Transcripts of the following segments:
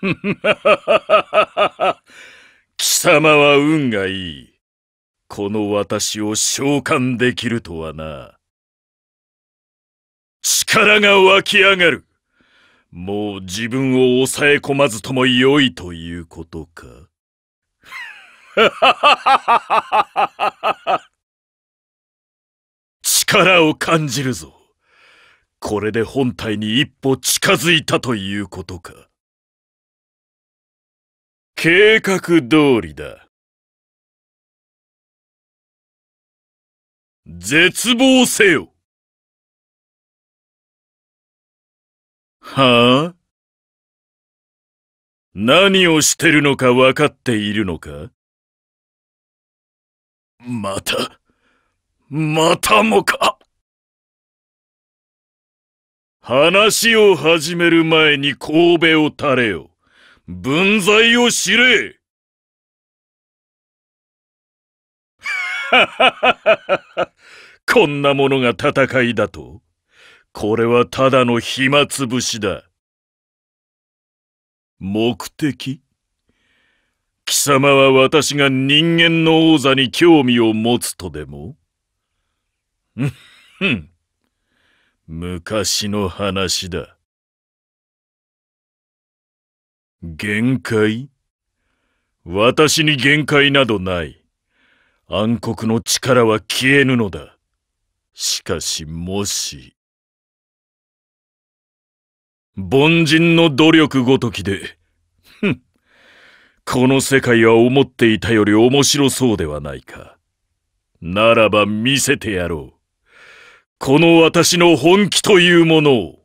貴様は運がいい。この私を召喚できるとはな。力が湧き上がる。もう自分を抑え込まずとも良いということか。力を感じるぞ。これで本体に一歩近づいたということか。計画通りだ。絶望せよはあ何をしてるのか分かっているのかまた、またもか話を始める前に神戸を垂れよ。分際を知れ こんなものが戦いだとこれはただの暇つぶしだ。目的貴様は私が人間の王座に興味を持つとでもうん、昔の話だ。限界私に限界などない。暗黒の力は消えぬのだ。しかしもし、凡人の努力ごときで、ふん、この世界は思っていたより面白そうではないか。ならば見せてやろう。この私の本気というものを。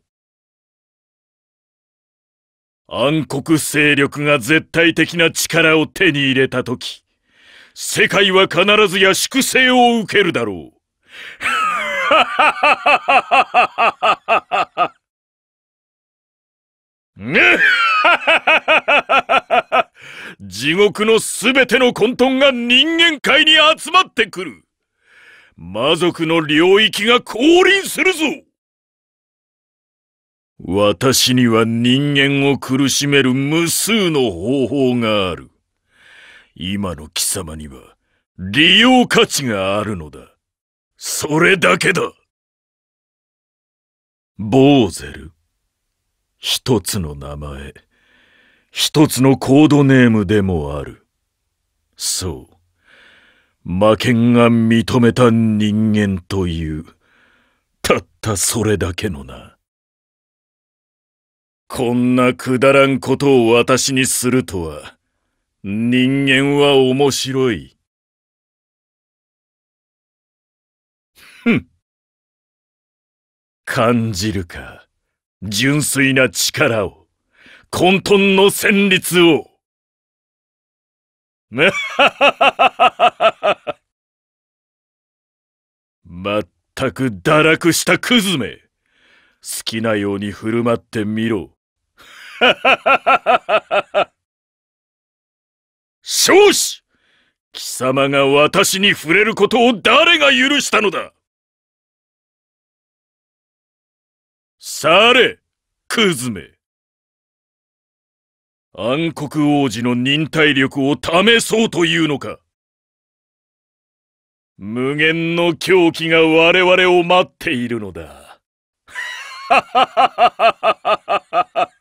暗黒勢力が絶対的な力を手に入れたとき、世界は必ずや粛清を受けるだろう。地獄のすべての混沌が人間界に集まってくる魔族の領域が降臨するぞ私には人間を苦しめる無数の方法がある。今の貴様には利用価値があるのだ。それだけだ。ボーゼル。一つの名前、一つのコードネームでもある。そう。魔剣が認めた人間という、たったそれだけのな。こんなくだらんことを私にするとは、人間は面白い。ふん。感じるか、純粋な力を、混沌の旋律を。まったく堕落したクズめ。好きなように振る舞ってみろ。少子貴様が私に触れることを誰が許したのだされクズめ暗黒王子の忍耐力を試そうというのか無限の狂気が我々を待っているのだ。